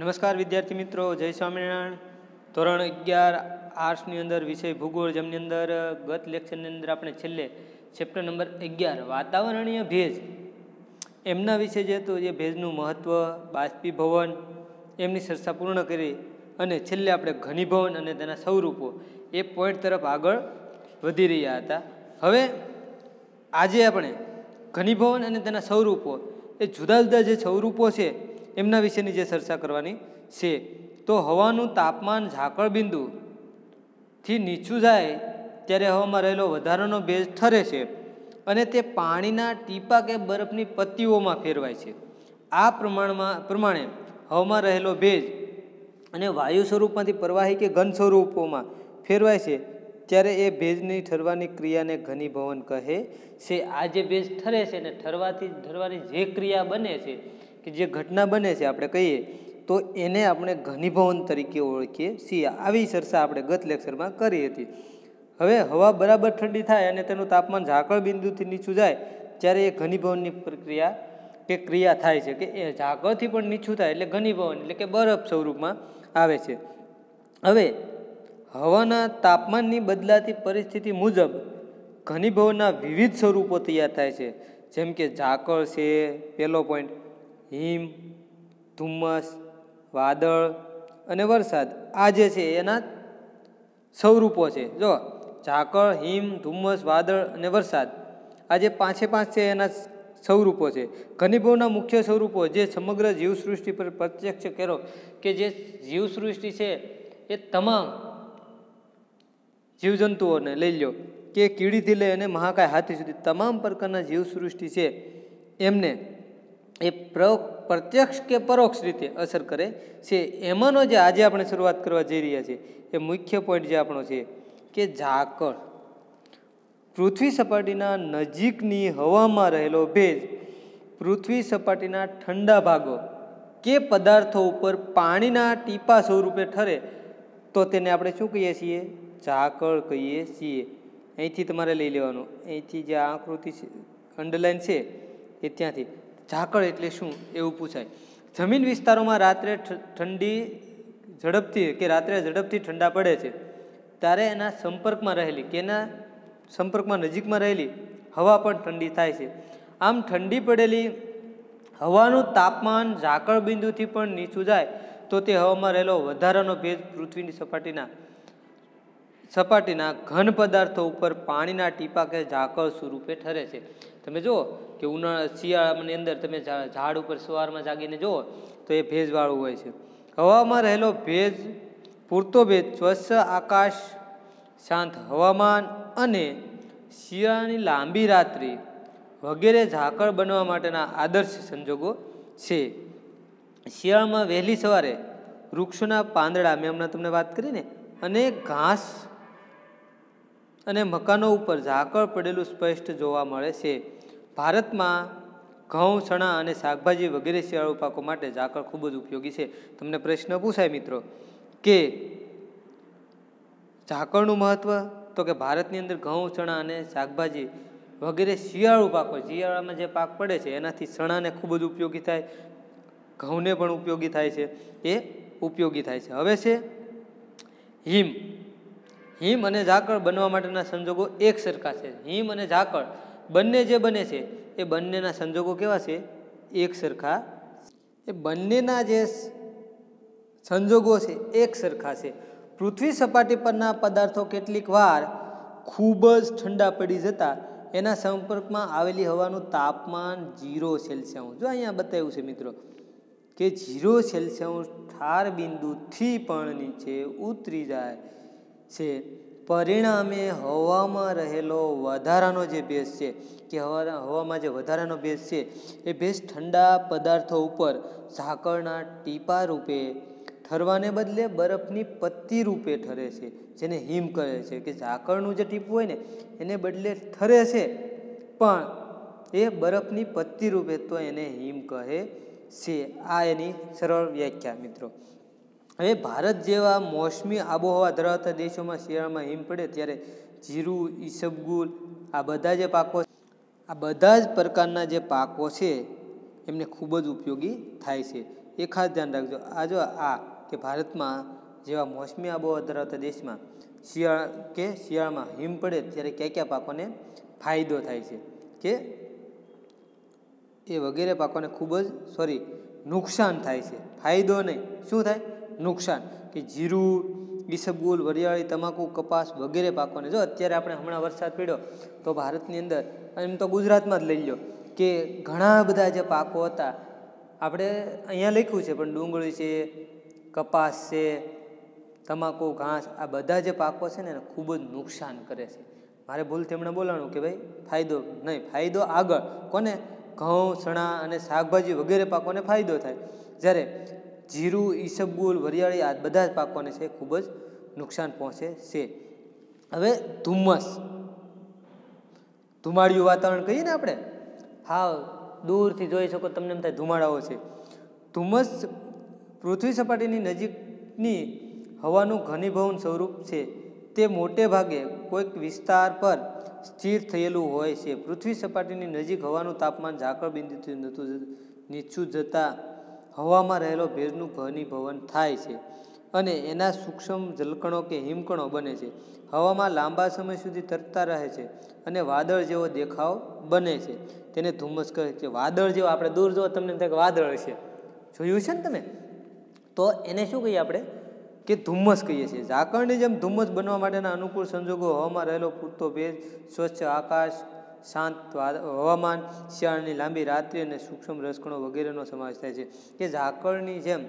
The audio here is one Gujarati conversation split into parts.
નમસ્કાર વિદ્યાર્થી મિત્રો જય સ્વામિનારાયણ ધોરણ અગિયાર આર્ટ્સની અંદર વિષય ભૂગોળ જેમની અંદર ગત લેક્ચરની અંદર આપણે છેલ્લે ચેપ્ટર નંબર અગિયાર વાતાવરણીય ભેજ એમના વિશે જે હતું એ ભેજનું મહત્ત્વ બાષ્પીભવન એમની ચર્ચા પૂર્ણ કરી અને છેલ્લે આપણે ઘનીભવન અને તેના સ્વરૂપો એ પોઈન્ટ તરફ આગળ વધી રહ્યા હતા હવે આજે આપણે ઘનીભવન અને તેના સ્વરૂપો એ જુદા જુદા જે સ્વરૂપો છે એમના વિશેની જે ચર્ચા કરવાની છે તો હવાનું તાપમાન ઝાકળ બિંદુથી નીચું જાય ત્યારે હવામાં રહેલો વધારાનો ભેજ ઠરે છે અને તે પાણીના ટીપા કે બરફની પત્તીઓમાં ફેરવાય છે આ પ્રમાણમાં પ્રમાણે હવામાં રહેલો ભેજ અને વાયુ સ્વરૂપમાંથી પ્રવાહી કે ઘન સ્વરૂપોમાં ફેરવાય છે ત્યારે એ ભેજની ઠરવાની ક્રિયાને ઘનીભવન કહે છે આ જે ભેજ ઠરે છે ને ઠરવાથી ઠરવાની જે ક્રિયા બને છે કે જે ઘટના બને છે આપણે કહીએ તો એને આપણે ઘનીભવન તરીકે ઓળખીએ છીએ આવી ચર્ચા આપણે ગત લેક્ચરમાં કરી હતી હવે હવા બરાબર ઠંડી થાય અને તેનું તાપમાન ઝાકળ બિંદુથી નીચું જાય ત્યારે એ ઘનીભવનની પ્રક્રિયા કે ક્રિયા થાય છે કે એ ઝાકળથી પણ નીચું થાય એટલે ઘનીભવન એટલે કે બરફ સ્વરૂપમાં આવે છે હવે હવાના તાપમાનની બદલાતી પરિસ્થિતિ મુજબ ઘનીભવનના વિવિધ સ્વરૂપો તૈયાર થાય છે જેમ કે ઝાકળ છે પહેલો પોઈન્ટ હિમ ધુમ્મસ વાદળ અને વરસાદ આ જે છે એના સ્વરૂપો છે જો ઝાકળ હિમ ધુમ્મસ વાદળ અને વરસાદ આ જે પાંચે પાંચ છે એના સ્વરૂપો છે ઘનીભવના મુખ્ય સ્વરૂપો જે સમગ્ર જીવસૃષ્ટિ પર પ્રત્યક્ષ કરો કે જે જીવસૃષ્ટિ છે એ તમામ જીવજંતુઓને લઈ લો કે કીડીથી લઈ અને મહાકાય હાથી સુધી તમામ પ્રકારના જીવસૃષ્ટિ છે એમને એ પ્ર પ્રત્યક્ષ કે પરોક્ષ રીતે અસર કરે છે એમાંનો જે આજે આપણે શરૂઆત કરવા જઈ રહ્યા છીએ એ મુખ્ય પોઈન્ટ જે આપણો છે કે ઝાકળ પૃથ્વી સપાટીના નજીકની હવામાં રહેલો ભેજ પૃથ્વી સપાટીના ઠંડા ભાગો કે પદાર્થો ઉપર પાણીના ટીપા સ્વરૂપે ઠરે તો તેને આપણે શું કહીએ છીએ ઝાકળ કહીએ છીએ અહીંથી તમારે લઈ લેવાનું અહીંથી જે આકૃતિ અંડરલાઈન છે એ ત્યાંથી ઝાકળ એટલે શું એવું પૂછાય જમીન વિસ્તારોમાં રાત્રે ઠંડી ઝડપથી કે રાત્રે ઝડપથી ઠંડા પડે છે ત્યારે એના સંપર્કમાં રહેલી કે એના સંપર્કમાં નજીકમાં રહેલી હવા પણ ઠંડી થાય છે આમ ઠંડી પડેલી હવાનું તાપમાન ઝાકળ બિંદુથી પણ નીચું જાય તો તે હવામાં રહેલો વધારાનો ભેજ પૃથ્વીની સપાટીના સપાટીના ઘન પદાર્થો ઉપર પાણીના ટીપા કે ઝાકળ સ્વરૂપે ઠરે છે તમે જુઓ કે ઉનાળા શિયાળાની અંદર તમે ઝાડ ઉપર સવારમાં જાગીને જુઓ તો એ ભેજવાળું હોય છે હવામાં રહેલો ભેજ પૂરતો ભેજ સ્વચ્છ આકાશ શાંત હવામાન અને શિયાળાની લાંબી રાત્રિ વગેરે ઝાકળ બનવા માટેના આદર્શ સંજોગો છે શિયાળામાં વહેલી સવારે વૃક્ષોના પાંદડા મેં હમણાં તમને વાત કરીને અને ઘાસ અને મકાનો ઉપર ઝાકળ પડેલું સ્પષ્ટ જોવા મળે છે ભારતમાં ઘઉં ચણા અને શાકભાજી વગેરે શિયાળુ પાકો માટે ઝાકળ ખૂબ જ ઉપયોગી છે તમને પ્રશ્ન પૂછાય મિત્રો કે ઝાકળનું મહત્ત્વ તો કે ભારતની અંદર ઘઉં ચણા અને શાકભાજી વગેરે શિયાળુ પાકો શિયાળામાં જે પાક પડે છે એનાથી ચણાને ખૂબ જ ઉપયોગી થાય ઘઉંને પણ ઉપયોગી થાય છે એ ઉપયોગી થાય છે હવે છે હિમ હિમ અને ઝાકળ બનવા માટેના સંજોગો એક સરખા છે હિમ અને ઝાકળ બંને જે બને છે એ બંનેના સંજોગો કેવા છે એક સરખા એ બંનેના જે સંજોગો છે એક સરખા છે પૃથ્વી સપાટી પરના પદાર્થો કેટલીક વાર ખૂબ જ ઠંડા પડી જતા એના સંપર્કમાં આવેલી હવાનું તાપમાન જીરો સેલ્સિયસ જો અહીંયા બતાવ્યું છે મિત્રો કે જીરો સેલ્સિયસ ઠાર બિંદુથી પણ નીચે ઉતરી જાય છે પરિણામે હવામાં રહેલો વધારાનો જે ભેસ છે કે હવામાં જે વધારાનો ભેસ છે એ ભેસ ઠંડા પદાર્થો ઉપર ઝાકળના ટીપા રૂપે ઠરવાને બદલે બરફની પત્તી રૂપે ઠરે છે જેને હિમ કહે છે કે ઝાકળનું જે ટીપું હોય ને એને બદલે ઠરે છે પણ એ બરફની પત્તી રૂપે તો એને હિમ કહે છે આ એની સરળ વ્યાખ્યા મિત્રો હવે ભારત જેવા મોસમી આબોહવા ધરાવતા દેશોમાં શિયાળામાં હિમ પડે ત્યારે જીરું ઈસબગુલ આ બધા જે પાકો આ બધા જ પ્રકારના જે પાકો છે એમને ખૂબ જ ઉપયોગી થાય છે એ ખાસ ધ્યાન રાખજો આ જો આ કે ભારતમાં જેવા મોસમી આબોહવા ધરાવતા દેશમાં શિયાળા કે શિયાળામાં હિમ પડે ત્યારે કયા કયા પાકોને ફાયદો થાય છે કે એ વગેરે પાકોને ખૂબ જ સોરી નુકસાન થાય છે ફાયદો નહીં શું થાય નુકસાન કે જીરું ઈસબગુલ વરિયાળી તમાકુ કપાસ વગેરે પાકોને જો અત્યારે આપણે હમણાં વરસાદ પડ્યો તો ભારતની અંદર એમ તો ગુજરાતમાં જ લઈ લો કે ઘણા બધા જે પાકો હતા આપણે અહીંયા લખ્યું છે પણ ડુંગળી છે કપાસ છે તમાકુ ઘાસ આ બધા જે પાકો છે ને એને ખૂબ જ નુકસાન કરે છે મારે ભૂલ તેમણે બોલાણું કે ભાઈ ફાયદો નહીં ફાયદો આગળ કોને ઘઉં ચણા અને શાકભાજી વગેરે પાકોને ફાયદો થાય જ્યારે જીરું ઈસબગુલ વરિયાળી આ બધા જ પાકોને છે ખૂબ જ નુકસાન પહોંચે છે હવે ધુમ્મસ ધુમાડિયું વાતાવરણ કહીએ ને આપણે હા દૂરથી જોઈ શકો તમને એમ થાય ધુમાડાઓ છે ધુમ્મસ પૃથ્વી સપાટીની નજીકની હવાનું ઘનીભવન સ્વરૂપ છે તે મોટે ભાગે કોઈક વિસ્તાર પર સ્થિર થયેલું હોય છે પૃથ્વી સપાટીની નજીક હવાનું તાપમાન ઝાકળ બિંદુથી નહોતું નીચું જતાં હવામાં રહેલો ભેજનું ઘનીભવન થાય છે અને એના સૂક્ષ્મ જલકણો કે હિમકણો બને છે હવામાં લાંબા સમય સુધી તરતા રહે છે અને વાદળ જેવો દેખાવ બને છે તેને ધુમ્મસ કહે છે વાદળ જેવો આપણે દૂર જો તમને થાય કે વાદળ છે જોયું છે ને તમે તો એને શું કહીએ આપણે કે ધુમ્મસ કહીએ છીએ ઝાકળની જેમ ધુમ્મસ બનવા માટેના અનુકૂળ સંજોગો હવામાં રહેલો પૂરતો ભેજ સ્વચ્છ આકાશ શાંત હવામાન શિયાળાની લાંબી રાત્રિ અને સૂક્ષ્મ રસકણો વગેરેનો સમાવેશ થાય છે કે ઝાકળની જેમ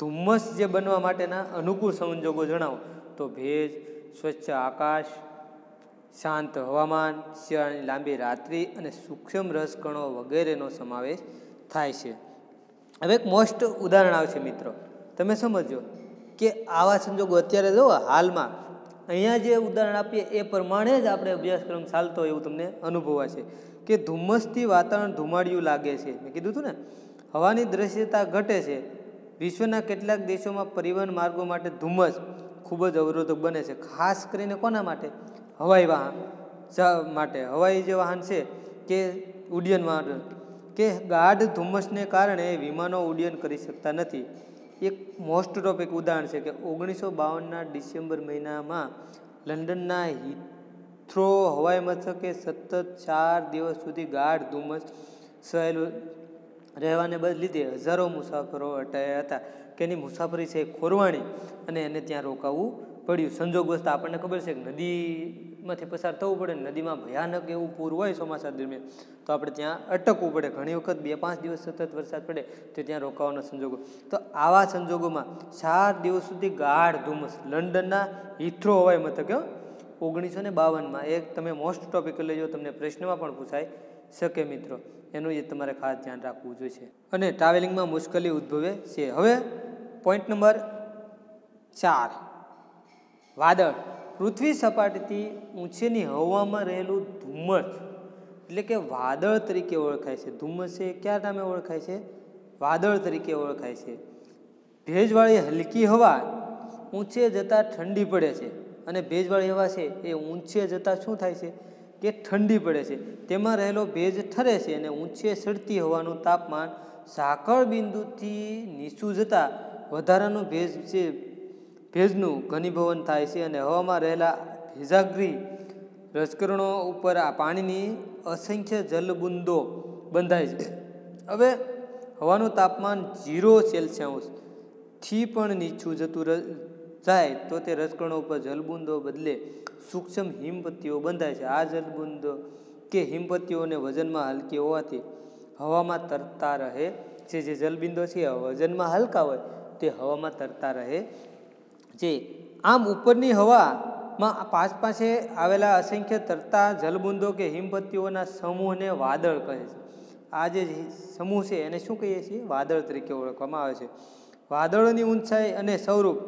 ધુમ્મસ જે બનવા માટેના અનુકૂળ સંજોગો જણાવો તો ભેજ સ્વચ્છ આકાશ શાંત હવામાન શિયાળાની લાંબી રાત્રિ અને સૂક્ષ્મ રસકણો વગેરેનો સમાવેશ થાય છે હવે એક મોસ્ટ ઉદાહરણ આવશે મિત્રો તમે સમજો કે આવા સંજોગો અત્યારે જુઓ હાલમાં અહીંયા જે ઉદાહરણ આપીએ એ પ્રમાણે જ આપણે અભ્યાસક્રમ ચાલતો એવું તમને અનુભવાશે કે ધુમ્મસથી વાતાવરણ ધુમાડિયું લાગે છે મેં કીધું હતું ને હવાની દ્રશ્યતા ઘટે છે વિશ્વના કેટલાક દેશોમાં પરિવહન માર્ગો માટે ધુમ્મસ ખૂબ જ અવરોધક બને છે ખાસ કરીને કોના માટે હવાઈ વાહન માટે હવાઈ જે વાહન છે કે ઉડ્ડયન વાહન કે ગાઢ ધુમ્મસને કારણે વિમાનો ઉડ્ડયન કરી શકતા નથી એક મોસ્ટ ટોપ એક ઉદાહરણ છે કે ઓગણીસો બાવનના ડિસેમ્બર મહિનામાં લંડનના હિથ્રો હવાઈ મથકે સતત ચાર દિવસ સુધી ગાઢ ધુમ્મસ સહેલું રહેવાને લીધે હજારો મુસાફરો અટકાયા હતા કે એની મુસાફરી છે ખોરવાણી અને એને ત્યાં રોકાવું પડ્યું સંજોગવશ આપણને ખબર છે કે નદીમાંથી પસાર થવું પડે નદીમાં ભયાનક એવું પૂર હોય ચોમાસા દરમિયાન તો આપણે ત્યાં અટકવું પડે ઘણી વખત બે પાંચ દિવસ સતત વરસાદ પડે તો ત્યાં રોકાવાનો સંજોગો તો આવા સંજોગોમાં ચાર દિવસ સુધી ગાઢ ધુમ્મસ લંડનના હિથ્રો હવાઈ મથકે ઓગણીસો ને બાવનમાં એક તમે મોસ્ટ ટોપિક લેજો તમને પ્રશ્નમાં પણ પૂછાય શકે મિત્રો એનું એ તમારે ખાસ ધ્યાન રાખવું જોઈએ અને ટ્રાવેલિંગમાં મુશ્કેલી ઉદ્ભવે છે હવે પોઈન્ટ નંબર ચાર વાદળ પૃથ્વી સપાટીથી ઊંચેની હવામાં રહેલું ધુમ્મસ એટલે કે વાદળ તરીકે ઓળખાય છે ધુમ્મસ એ કયા નામે ઓળખાય છે વાદળ તરીકે ઓળખાય છે ભેજવાળી હલકી હવા ઊંચે જતાં ઠંડી પડે છે અને ભેજવાળી હવા છે એ ઊંચે જતાં શું થાય છે કે ઠંડી પડે છે તેમાં રહેલો ભેજ ઠરે છે અને ઊંચે સડતી હવાનું તાપમાન સાકળ બિંદુથી નીચું જતાં વધારાનો ભેજ છે ભેજનું ઘનીભવન થાય છે અને હવામાં રહેલા ભેજાગ્રી રજકરણો ઉપર આ પાણીની અસંખ્ય જલબુંદો બંધાય છે હવે હવાનું તાપમાન ઝીરો સેલ્સિયસ પણ નીચું જતું જાય તો તે રજકરણો ઉપર જલબુંદો બદલે સૂક્ષ્મ હિમપત્તિઓ બંધાય છે આ જલબુંદો કે હિમપત્તિઓને વજનમાં હલકી હોવાથી હવામાં તરતા રહે છે જે જલબિંદો છે વજનમાં હલકા હોય તે હવામાં તરતા રહે જે આમ ઉપરની હવામાં પાસ પાસે આવેલા અસંખ્ય તરતા જલબુંદો કે હિમપત્તીઓના સમૂહને વાદળ કહે છે આ જે સમૂહ છે એને શું કહીએ છીએ વાદળ તરીકે ઓળખવામાં આવે છે વાદળોની ઊંચાઈ અને સ્વરૂપ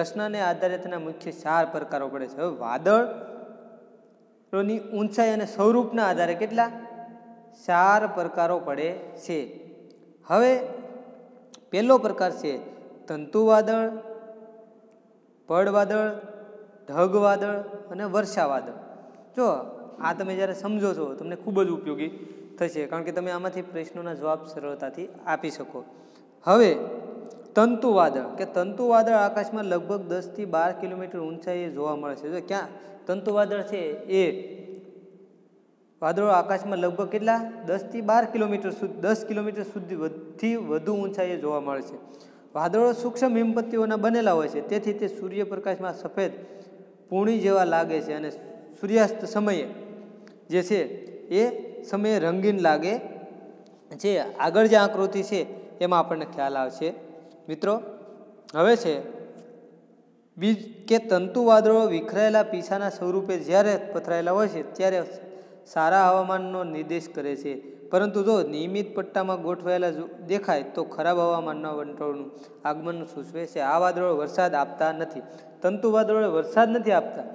રચનાને આધારે તેના મુખ્ય ચાર પ્રકારો પડે છે હવે વાદળોની ઊંચાઈ અને સ્વરૂપના આધારે કેટલા ચાર પ્રકારો પડે છે હવે પહેલો પ્રકાર છે તંતુવાદળ પડવાદળ ઢગવાદળ અને વર્ષાવાદળ જો આ તમે જ્યારે સમજો છો તમને ખૂબ જ ઉપયોગી થશે કારણ કે તમે આમાંથી પ્રશ્નોના જવાબ સરળતાથી આપી શકો હવે તંતુવાદળ કે તંતુવાદળ આકાશમાં લગભગ દસથી બાર કિલોમીટર ઊંચાઈએ જોવા મળે છે જો ક્યાં તંતુવાદળ છે એ વાદળો આકાશમાં લગભગ કેટલા દસથી બાર કિલોમીટર સુધી દસ કિલોમીટર સુધી વધથી વધુ ઊંચાઈએ જોવા મળે છે વાદળો સૂક્ષ્મ હિમપત્તિઓના બનેલા હોય છે તેથી તે સૂર્યપ્રકાશમાં સફેદ પૂણી જેવા લાગે છે અને સૂર્યાસ્ત સમયે જે છે એ સમયે રંગીન લાગે જે આગળ જે આકૃતિ છે એમાં આપણને ખ્યાલ આવશે મિત્રો હવે છે બીજ કે તંતુ વાદળો વિખરાયેલા પીસાના સ્વરૂપે જ્યારે પથરાયેલા હોય છે ત્યારે સારા હવામાનનો નિર્દેશ કરે છે પરંતુ જો નિયમિત પટ્ટામાં ગોઠવાયેલા દેખાય તો ખરાબ હવામાનના વંટોળનું આગમન સૂચવે છે આ વાદળો વરસાદ આપતા નથી તંતુ વાદળો વરસાદ નથી આપતા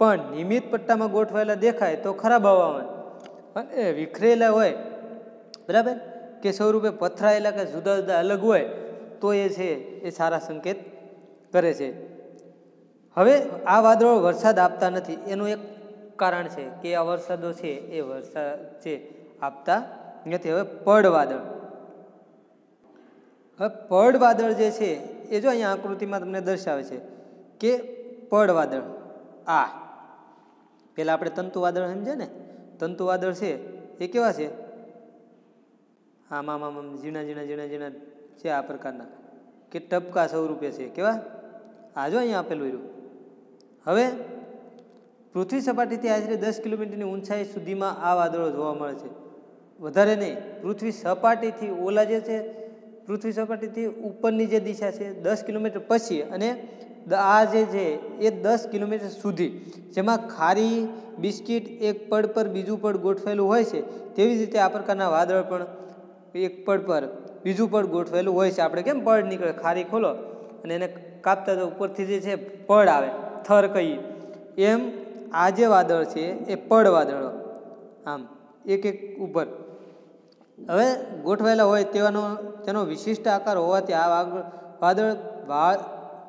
પણ નિયમિત પટ્ટામાં ગોઠવાયેલા દેખાય તો ખરાબ હવામાન અને વિખરેલા હોય બરાબર કે સ્વરૂપે પથરાયેલા કે જુદા જુદા અલગ હોય તો એ છે એ સારા સંકેત કરે છે હવે આ વાદળો વરસાદ આપતા નથી એનું એક કારણ છે કે આ વરસાદો છે એ વરસાદ છે આપતા નથી હવે પળવાદળ હવે પળવાદળ જે છે એ જો અહીંયા આકૃતિમાં તમને દર્શાવે છે કે પળવાદળ આ પહેલાં આપણે તંતુ તંતુવાદળ સમજે ને તંતુવાદળ છે એ કેવા છે આમ આમ આમ ઝીણા ઝીણા ઝીણા ઝીણા છે આ પ્રકારના કે ટપકા સ્વરૂપે છે કેવા આ જો અહીંયા આપેલું રહ્યું હવે પૃથ્વી સપાટીથી આશરે દસ કિલોમીટરની ઊંચાઈ સુધીમાં આ વાદળો જોવા મળે છે વધારે નહીં પૃથ્વી સપાટીથી ઓલા જે છે પૃથ્વી સપાટીથી ઉપરની જે દિશા છે દસ કિલોમીટર પછી અને આ જે છે એ દસ કિલોમીટર સુધી જેમાં ખારી બિસ્કિટ એક પડ પર બીજું પડ ગોઠવેલું હોય છે તેવી જ રીતે આ પ્રકારના વાદળ પણ એક પડ પર બીજું પડ ગોઠવેલું હોય છે આપણે કેમ પડ નીકળે ખારી ખોલો અને એને કાપતા તો ઉપરથી જે છે પડ આવે થર કહીએ એમ આ જે વાદળ છે એ પડ વાદળો આમ એક એક ઉપર હવે ગોઠવાયેલા હોય તેવાનો તેનો વિશિષ્ટ આકાર હોવાથી આ વાદળ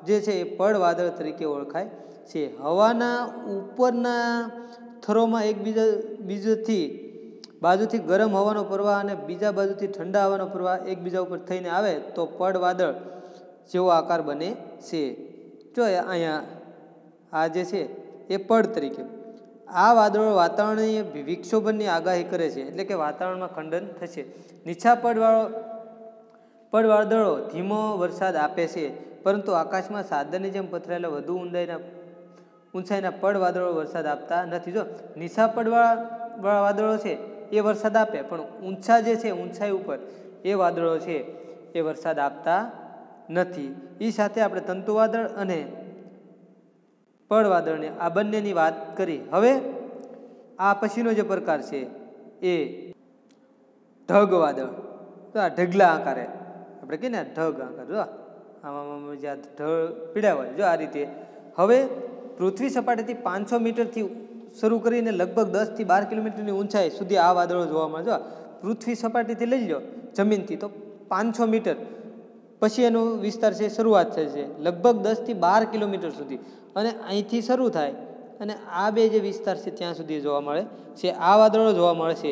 જે છે એ પડ વાદળ તરીકે ઓળખાય છે હવાના ઉપરના થરોમાં એકબીજા બીજેથી બાજુથી ગરમ હવાનો પ્રવાહ અને બીજા બાજુથી ઠંડા હવાનો પ્રવાહ એકબીજા ઉપર થઈને આવે તો પડ વાદળ જેવો આકાર બને છે જો અહીંયા આ જે છે એ પડ તરીકે આ વાદળો વાતાવરણીય વિક્ષોભનની આગાહી કરે છે એટલે કે વાતાવરણમાં ખંડન થશે નીચા પડવાળો પડ વાદળો ધીમો વરસાદ આપે છે પરંતુ આકાશમાં સાધનની જેમ પથરાયેલા વધુ ઊંડાઈના ઊંચાઈના પડ વાદળો વરસાદ આપતા નથી જો નીચા પડવાળા વાદળો છે એ વરસાદ આપે પણ ઊંચા જે છે ઊંચાઈ ઉપર એ વાદળો છે એ વરસાદ આપતા નથી એ સાથે આપણે તંતુવાદળ અને પળવાદળને આ બંનેની વાત કરી હવે આ પછીનો જે પ્રકાર છે એ ઢગવાદળ તો આ ઢગલા આકારે આપણે કહીએ ને ઢગ આકાર જો આમાં જ્યાં ઢ પીડ્યા હોય જો આ રીતે હવે પૃથ્વી સપાટીથી પાંચસો મીટરથી શરૂ કરીને લગભગ દસથી બાર કિલોમીટરની ઊંચાઈ સુધી આ વાદળો જોવામાં જો પૃથ્વી સપાટીથી લઈ લો જમીનથી તો પાંચસો મીટર પછી એનું વિસ્તાર છે શરૂઆત થશે લગભગ દસથી બાર કિલોમીટર સુધી અને અહીંથી શરૂ થાય અને આ બે જે વિસ્તાર છે ત્યાં સુધી જોવા મળે છે આ વાદળો જોવા મળે છે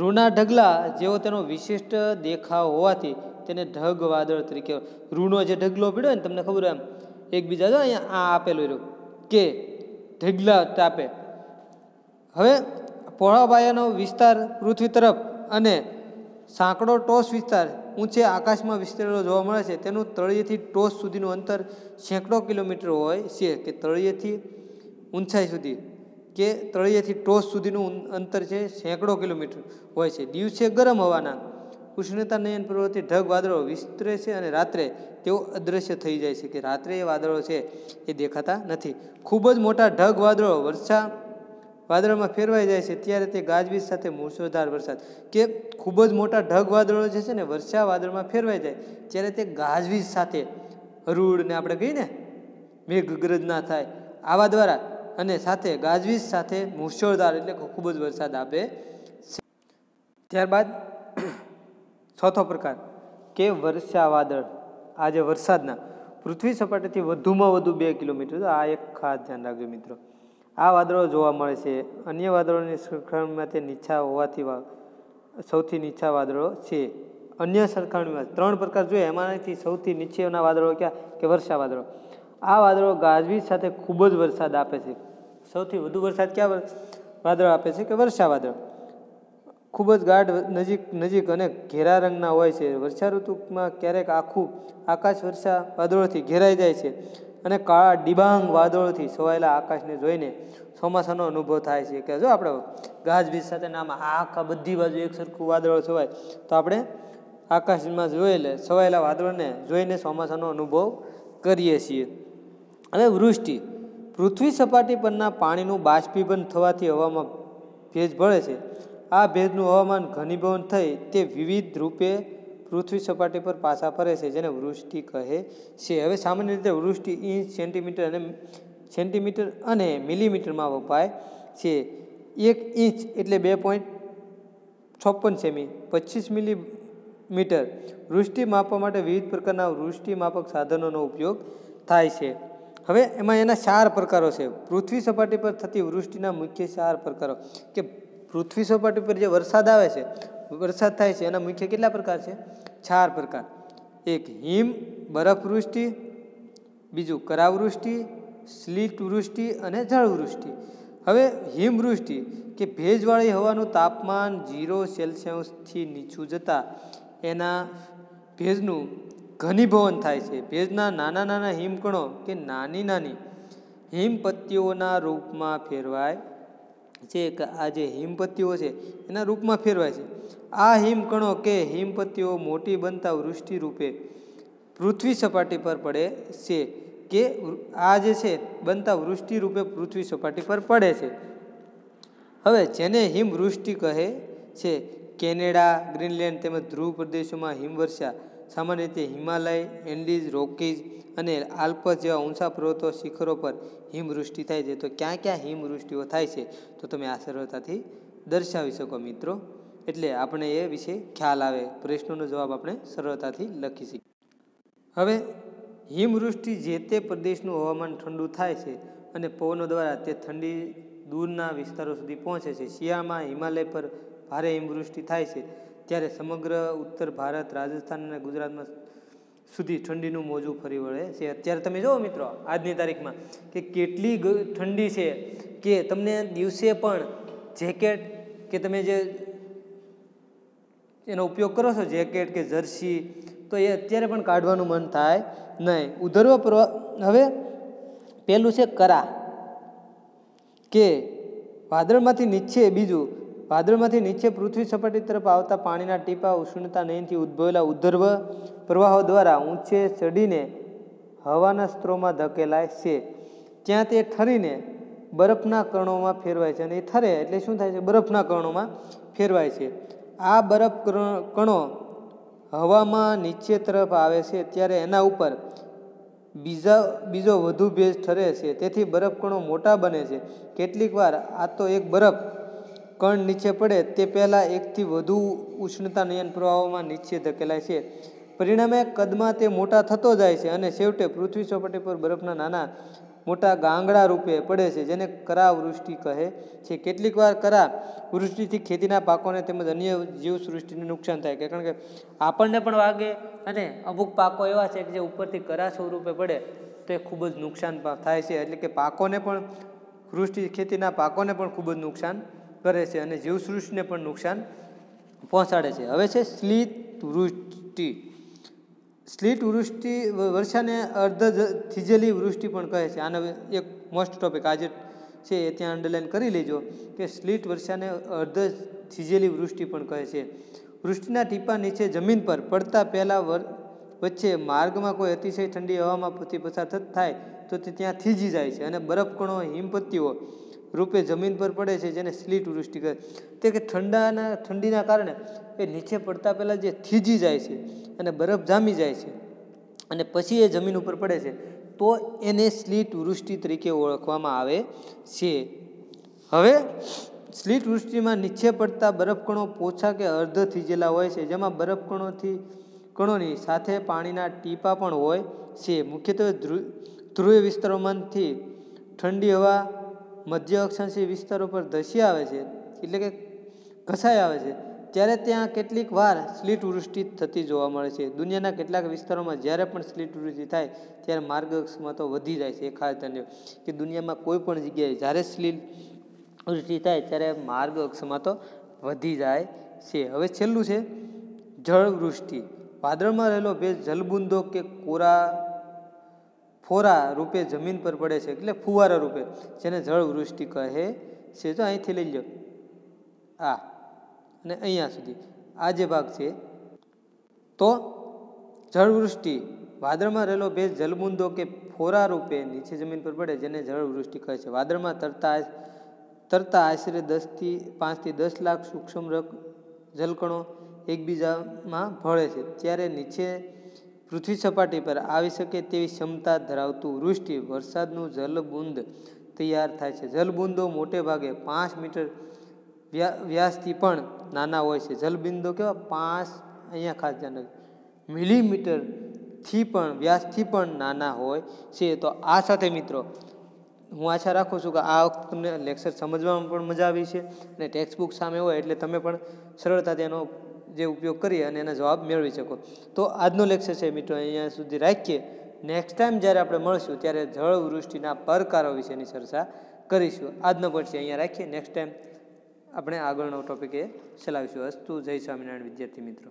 રૂના ઢગલા જેવો તેનો વિશિષ્ટ દેખાવ હોવાથી તેને ઢગ વાદળ તરીકે ઋણો જે ઢગલો પીડ્યો ને તમને ખબર એમ એકબીજા જો અહીંયા આ આપેલું રહ્યું કે ઢગલા ટાપે હવે પોળાબાયાનો વિસ્તાર પૃથ્વી તરફ અને સાંકડો ટોસ વિસ્તાર ઊંચે આકાશમાં વિસ્તરેલો જોવા મળે છે તેનું તળિયેથી ટોસ સુધીનું અંતર સેંકડો કિલોમીટર હોય છે કે તળિયેથી ઊંચાઈ સુધી કે તળિયેથી ટોસ સુધીનું અંતર છે સેંકડો કિલોમીટર હોય છે દિવસે ગરમ હવાના ઉષ્ણતા નયન પ્રવૃત્તિ ઢગ વાદળો વિસ્તરે છે અને રાત્રે તેઓ અદૃશ્ય થઈ જાય છે કે રાત્રે એ વાદળો છે એ દેખાતા નથી ખૂબ જ મોટા ઢગ વાદળો વર્ષા વાદળોમાં ફેરવાઈ જાય છે ત્યારે તે ગાજવીજ સાથે મૂસળધાર વરસાદ કે ખૂબ જ મોટા ઢગ વાદળો જે છે ને વર્ષા વાદળમાં ફેરવાઈ જાય ત્યારે તે ગાજવીજ સાથે હરૂડને આપણે કહીએ ને મેઘ ગરજના થાય આવા દ્વારા અને સાથે ગાજવીજ સાથે મૂસળધાર એટલે ખૂબ જ વરસાદ આપે છે ત્યારબાદ ચોથો પ્રકાર કે વર્ષા વાદળ આજે વરસાદના પૃથ્વી સપાટીથી વધુમાં વધુ બે કિલોમીટર આ એક ખાસ ધ્યાન રાખજો મિત્રો આ વાદળો જોવા મળે છે અન્ય વાદળોની સરખામણીમાં તે નીચા હોવાથી સૌથી નીચા વાદળો છે અન્ય સરખામણીમાં ત્રણ પ્રકાર જોઈએ એમાંથી સૌથી નીચેના વાદળો ક્યાં કે વર્ષા વાદળો આ વાદળો ગાજવીજ સાથે ખૂબ જ વરસાદ આપે છે સૌથી વધુ વરસાદ ક્યાં વાદળો આપે છે કે વર્ષા વાદળો ખૂબ જ ગાઢ નજીક નજીક અને ઘેરા રંગના હોય છે વર્ષા ઋતુમાં ક્યારેક આખું આકાશ વર્ષા વાદળોથી ઘેરાઈ જાય છે અને કાળા ડિબાંગ વાદળોથી છવાયેલા આકાશને જોઈને ચોમાસાનો અનુભવ થાય છે કે જો આપણે ગાજવીજ સાથે આમાં આખા બધી બાજુ એક સરખું વાદળો છવાય તો આપણે આકાશમાં જોયેલે છવાયેલા વાદળોને જોઈને ચોમાસાનો અનુભવ કરીએ છીએ અને વૃષ્ટિ પૃથ્વી સપાટી પરના પાણીનું બાષ્પીભવન થવાથી હવામાં ભેજ ભળે છે આ ભેજનું હવામાન ઘનીભવન થઈ તે વિવિધ રૂપે પૃથ્વી સપાટી પર પાછા ફરે છે જેને વૃષ્ટિ કહે છે હવે સામાન્ય રીતે વૃષ્ટિ ઇંચ સેન્ટીમીટર અને સેન્ટીમીટર અને મિલીમીટરમાં વપાય છે એક ઇંચ એટલે બે પોઈન્ટ છપ્પન સેમી પચીસ મિલીમીટર વૃષ્ટિ માપવા માટે વિવિધ પ્રકારના વૃષ્ટિ માપક સાધનોનો ઉપયોગ થાય છે હવે એમાં એના ચાર પ્રકારો છે પૃથ્વી સપાટી પર થતી વૃષ્ટિના મુખ્ય ચાર પ્રકારો કે પૃથ્વી સપાટી પર જે વરસાદ આવે છે વરસાદ થાય છે એના મુખ્ય કેટલા પ્રકાર છે ચાર પ્રકાર એક હિમ બરફવૃષ્ટિ બીજું કરાવૃષ્ટિ કરાવવૃષ્ટિ વૃષ્ટિ અને જળવૃષ્ટિ હવે હિમવૃષ્ટિ કે ભેજવાળી હવાનું તાપમાન ઝીરો સેલ્સિયસથી નીચું જતાં એના ભેજનું ઘનીભવન થાય છે ભેજના નાના નાના હિમકણો કે નાની નાની હિમપત્તીઓના રૂપમાં ફેરવાય જે આ જે હિમપત્તીઓ છે એના રૂપમાં ફેરવાય છે આ હિમકણો કે હિમપત્તિઓ મોટી બનતા વૃષ્ટિ રૂપે પૃથ્વી સપાટી પર પડે છે કે આ જે છે બનતા વૃષ્ટિ રૂપે પૃથ્વી સપાટી પર પડે છે હવે જેને હિમવૃષ્ટિ કહે છે કેનેડા ગ્રીનલેન્ડ તેમજ ધ્રુવ પ્રદેશોમાં હિમવર્ષા સામાન્ય રીતે હિમાલય એન્ડીઝ રોકીઝ અને આલ્પસ જેવા ઊંચા પર્વતો શિખરો પર હિમવૃષ્ટિ થાય છે તો ક્યાં ક્યાં હિમવૃષ્ટિઓ થાય છે તો તમે આ સરળતાથી દર્શાવી શકો મિત્રો એટલે આપણે એ વિશે ખ્યાલ આવે પ્રશ્નોનો જવાબ આપણે સરળતાથી લખી શકીએ હવે હિમવૃષ્ટિ જે તે પ્રદેશનું હવામાન ઠંડુ થાય છે અને પવનો દ્વારા તે ઠંડી દૂરના વિસ્તારો સુધી પહોંચે છે શિયાળામાં હિમાલય પર ભારે હિમવૃષ્ટિ થાય છે ત્યારે સમગ્ર ઉત્તર ભારત રાજસ્થાન અને ગુજરાતમાં સુધી ઠંડીનું મોજું ફરી વળે છે અત્યારે તમે જુઓ મિત્રો આજની તારીખમાં કે કેટલી ઠંડી છે કે તમને દિવસે પણ જેકેટ કે તમે જે એનો ઉપયોગ કરો છો જેકેટ કે જર્સી તો એ અત્યારે પણ કાઢવાનું મન થાય નહીં ઉધર્વ હવે પહેલું છે કરા કે વાદળમાંથી નીચે બીજું વાદળમાંથી નીચે પૃથ્વી સપાટી તરફ આવતા પાણીના ટીપા ઉષ્ણતા નહીંથી ઉદ્ભવેલા ઉદ્ધર્વ પ્રવાહો દ્વારા ઊંચે ચડીને હવાના સ્ત્રોમાં ધકેલાય છે ત્યાં તે ઠરીને બરફના કણોમાં ફેરવાય છે અને એ ઠરે એટલે શું થાય છે બરફના કણોમાં ફેરવાય છે આ બરફ કણો હવામાં નીચે તરફ આવે છે ત્યારે એના ઉપર બીજા બીજો વધુ ભેજ ઠરે છે તેથી બરફ કણો મોટા બને છે કેટલીક વાર આ તો એક બરફ કણ નીચે પડે તે પહેલાં એકથી વધુ ઉષ્ણતા નયન પ્રવાહોમાં નીચે ધકેલાય છે પરિણામે કદમાં તે મોટા થતો જાય છે અને છેવટે પૃથ્વી ચોપટી પર બરફના નાના મોટા ગાંગડા રૂપે પડે છે જેને કરાવૃષ્ટિ કહે છે કેટલીક વાર વૃષ્ટિથી ખેતીના પાકોને તેમજ અન્ય જીવસૃષ્ટિને નુકસાન થાય કારણ કે આપણને પણ વાગે અને અમુક પાકો એવા છે કે જે ઉપરથી કરા સ્વરૂપે પડે તો એ ખૂબ જ નુકસાન થાય છે એટલે કે પાકોને પણ વૃષ્ટિ ખેતીના પાકોને પણ ખૂબ જ નુકસાન કરે છે અને જીવસૃષ્ટિને પણ નુકસાન પહોંચાડે છે હવે છે સ્લિત વૃષ્ટિ સ્લિટ વૃષ્ટિ વર્ષાને અર્ધ થીજેલી વૃષ્ટિ પણ કહે છે આનો એક મોસ્ટ ટોપિક આજે છે એ ત્યાં અંડરલાઇન કરી લેજો કે સ્લિટ વર્ષાને અર્ધ થીજેલી વૃષ્ટિ પણ કહે છે વૃષ્ટિના ટીપા નીચે જમીન પર પડતા પહેલાં વચ્ચે માર્ગમાં કોઈ અતિશય ઠંડી હવામાં પૃથ્વી પસાર થાય તો તે ત્યાં થીજી જાય છે અને બરફકણો હિમપત્તીઓ રૂપે જમીન પર પડે છે જેને સ્લીટ વૃષ્ટિ કહે તે કે ઠંડાના ઠંડીના કારણે એ નીચે પડતા પહેલાં જે થીજી જાય છે અને બરફ જામી જાય છે અને પછી એ જમીન ઉપર પડે છે તો એને સ્લીટ વૃષ્ટિ તરીકે ઓળખવામાં આવે છે હવે સ્લીટ વૃષ્ટિમાં નીચે પડતા બરફકણો પોછા કે અર્ધ થીજેલા હોય છે જેમાં બરફકણોથી કણોની સાથે પાણીના ટીપા પણ હોય છે મુખ્યત્વે ધ્રુ ધ્રુવીય વિસ્તારોમાંથી ઠંડી હવા મધ્ય અક્ષાંશી વિસ્તારો પર ધસી આવે છે એટલે કે ઘસાઈ આવે છે ત્યારે ત્યાં કેટલીક વાર સ્લીટ વૃષ્ટિ થતી જોવા મળે છે દુનિયાના કેટલાક વિસ્તારોમાં જ્યારે પણ સ્લીટ વૃષ્ટિ થાય ત્યારે માર્ગ અક્ષમાં તો વધી જાય છે એ ખાસ ધન્ય કે દુનિયામાં કોઈ પણ જગ્યાએ જ્યારે સ્લીટ વૃષ્ટિ થાય ત્યારે માર્ગ અક્ષમાં તો વધી જાય છે હવે છેલ્લું છે જળવૃષ્ટિ વાદળમાં રહેલો ભેજ જલબુંદો કે કોરા ફોરા રૂપે જમીન પર પડે છે એટલે ફુવારા રૂપે જેને જળવૃષ્ટિ કહે છે તો અહીંથી લઈ લો આ અને અહીંયા સુધી આ જે ભાગ છે તો જળવૃષ્ટિ વાદળમાં રહેલો ભેજ જલબુંદો કે ફોરા રૂપે નીચે જમીન પર પડે જેને જળવૃષ્ટિ કહે છે વાદળમાં તરતા તરતા આશરે દસથી પાંચથી દસ લાખ સૂક્ષ્મ જલકણો એકબીજામાં ભળે છે ત્યારે નીચે પૃથ્વી સપાટી પર આવી શકે તેવી ક્ષમતા ધરાવતું વૃષ્ટિ વરસાદનું જલબુંદ તૈયાર થાય છે જલબુંદો મોટે ભાગે પાંચ મીટર વ્યાસથી પણ નાના હોય છે જલબિંદો કેવા પાંચ અહીંયા ખાસ ધ્યાન મિલીમીટરથી પણ વ્યાસથી પણ નાના હોય છે તો આ સાથે મિત્રો હું આશા રાખું છું કે આ વખત તમને લેક્ચર સમજવામાં પણ મજા આવી છે અને ટેક્સ્ટ બુક સામે હોય એટલે તમે પણ સરળતાથી એનો જે ઉપયોગ કરીએ અને એના જવાબ મેળવી શકો તો આજનો લેક્ચર છે મિત્રો અહીંયા સુધી રાખીએ નેક્સ્ટ ટાઈમ જ્યારે આપણે મળશું ત્યારે જળવૃષ્ટિના પરકારો વિશેની ચર્ચા કરીશું આજનો પછી અહીંયા રાખીએ નેક્સ્ટ ટાઈમ આપણે આગળનો ટોપિક એ ચલાવીશું અસ્તુ જય સ્વામિનારાયણ વિદ્યાર્થી મિત્રો